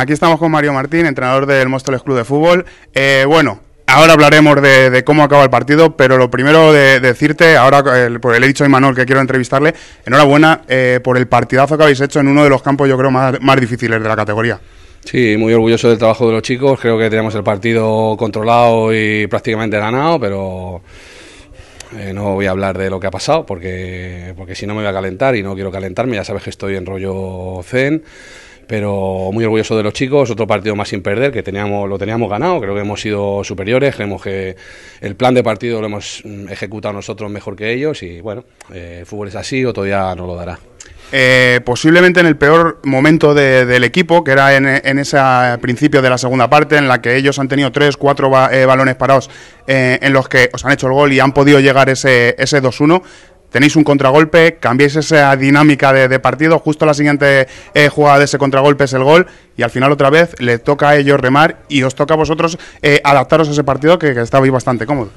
Aquí estamos con Mario Martín, entrenador del Móstoles Club de Fútbol. Eh, bueno, ahora hablaremos de, cómo acaba el partido, pero lo primero de, decirte, ahora por el pues, le he dicho a que quiero entrevistarle, enhorabuena eh, por el partidazo que habéis hecho en uno de los campos, yo creo, más, más difíciles de la categoría. Sí, muy orgulloso del trabajo de los chicos, creo que tenemos el partido controlado y prácticamente ganado, pero... Eh, no voy a hablar de lo que ha pasado porque, porque si no me voy a calentar y no quiero calentarme, ya sabes que estoy en rollo zen pero muy orgulloso de los chicos, otro partido más sin perder, que teníamos, lo teníamos ganado, creo que hemos sido superiores, creemos que el plan de partido lo hemos mm, ejecutado nosotros mejor que ellos y bueno, eh, el fútbol es así, otro día no lo dará. Eh, posiblemente en el peor momento del equipo, que era en, ese principio de la segunda parte, en la que ellos han tenido tres, cuatro eh, balones parados en los que os han hecho el gol y han podido llegar ese, ese 2-1 tenéis un contragolpe, cambiáis esa dinámica de, partido, justo la siguiente eh, jugada de ese contragolpe es el gol y al final otra vez le toca a ellos remar y os toca a vosotros eh, adaptaros a ese partido que, que estabais bastante cómodo.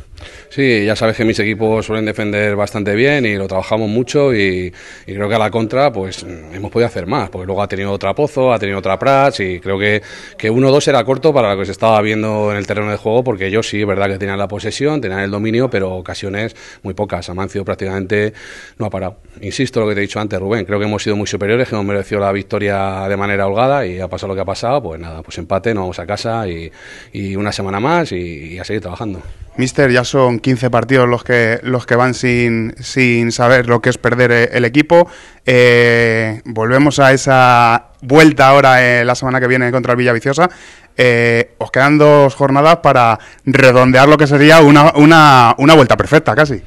Sí, ya sabes que mis equipos suelen defender bastante bien y lo trabajamos mucho y, creo que a la contra pues mm, hemos podido hacer más, porque luego ha tenido otra Pozo, ha tenido otra Prats y creo que, que 1-2 era corto para lo que se estaba viendo en el terreno de juego, porque ellos sí, es verdad que tenían la posesión, tenían el dominio, pero ocasiones muy pocas. Amancio prácticamente no ha parado. Insisto lo que te he dicho antes, Rubén, creo que hemos sido muy superiores, que hemos merecido la victoria de manera holgada y ha pasado lo que ha pasado, pues nada, pues empate, nos vamos a casa y, una semana más y a seguir trabajando. Mister, ya son 15 partidos los que, los que van sin, sin saber lo que es perder eh, el equipo. Eh, volvemos a esa vuelta ahora eh, la semana que viene contra el Villaviciosa. os quedan dos jornadas para redondear lo que sería una, una vuelta perfecta casi.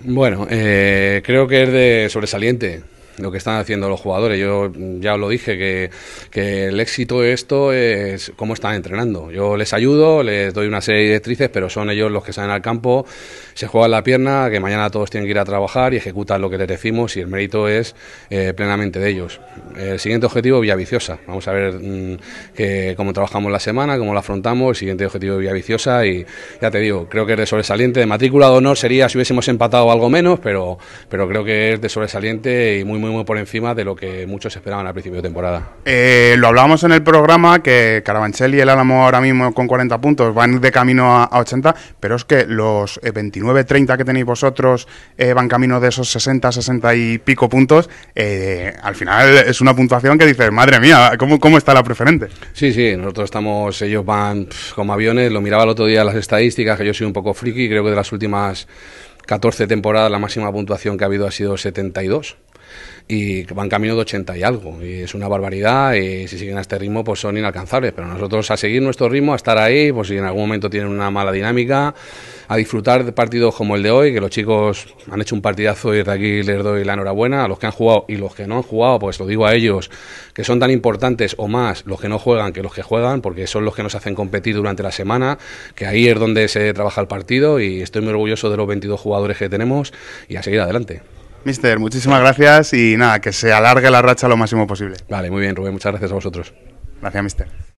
Bueno, creo que es de sobresaliente lo que están haciendo los jugadores. Yo ya lo dije, que, que, el éxito de esto es cómo están entrenando. Yo les ayudo, les doy una serie de directrices, pero son ellos los que salen al campo, se juegan la pierna, que mañana todos tienen que ir a trabajar y ejecutan lo que les decimos y el mérito es eh, plenamente de ellos. El siguiente objetivo, vía Viciosa. Vamos a ver mm, que, cómo trabajamos la semana, cómo la afrontamos, el siguiente objetivo, vía Viciosa. y ya te digo, creo que es de sobresaliente. De matrícula de honor sería si hubiésemos empatado algo menos, pero, pero creo que es de sobresaliente y muy muy, por encima de lo que muchos esperaban al principio de temporada. Eh, lo hablábamos en el programa que Carabanchel y el Álamo ahora mismo con 40 puntos van de camino a, 80, pero es que los 29-30 eh, que tenéis vosotros eh, van camino de esos 60, 60 y pico puntos. al final es una puntuación que dices, madre mía, ¿cómo, está la preferente? Sí, sí, nosotros estamos, ellos van como aviones, lo miraba el otro día las estadísticas, que yo soy un poco friki, creo que de las últimas 14 temporadas la máxima puntuación que ha habido ha sido 72 y van camino de 80 y algo. Y es una barbaridad y si siguen a este ritmo pues son inalcanzables. Pero nosotros a seguir nuestro ritmo, a estar ahí, pues si en algún momento tienen una mala dinámica, a disfrutar de partidos como el de hoy, que los chicos han hecho un partidazo y de aquí les doy la enhorabuena. A los que han jugado y los que no han jugado, pues lo digo a ellos, que son tan importantes o más los que no juegan que los que juegan, porque son los que nos hacen competir durante la semana, que ahí es donde se trabaja el partido y estoy muy orgulloso de los 22 jugadores que tenemos y a seguir adelante. Mister, muchísimas gracias y nada, que se alargue la racha lo máximo posible. Vale, muy bien, Rubén, muchas gracias a vosotros. Gracias, mister.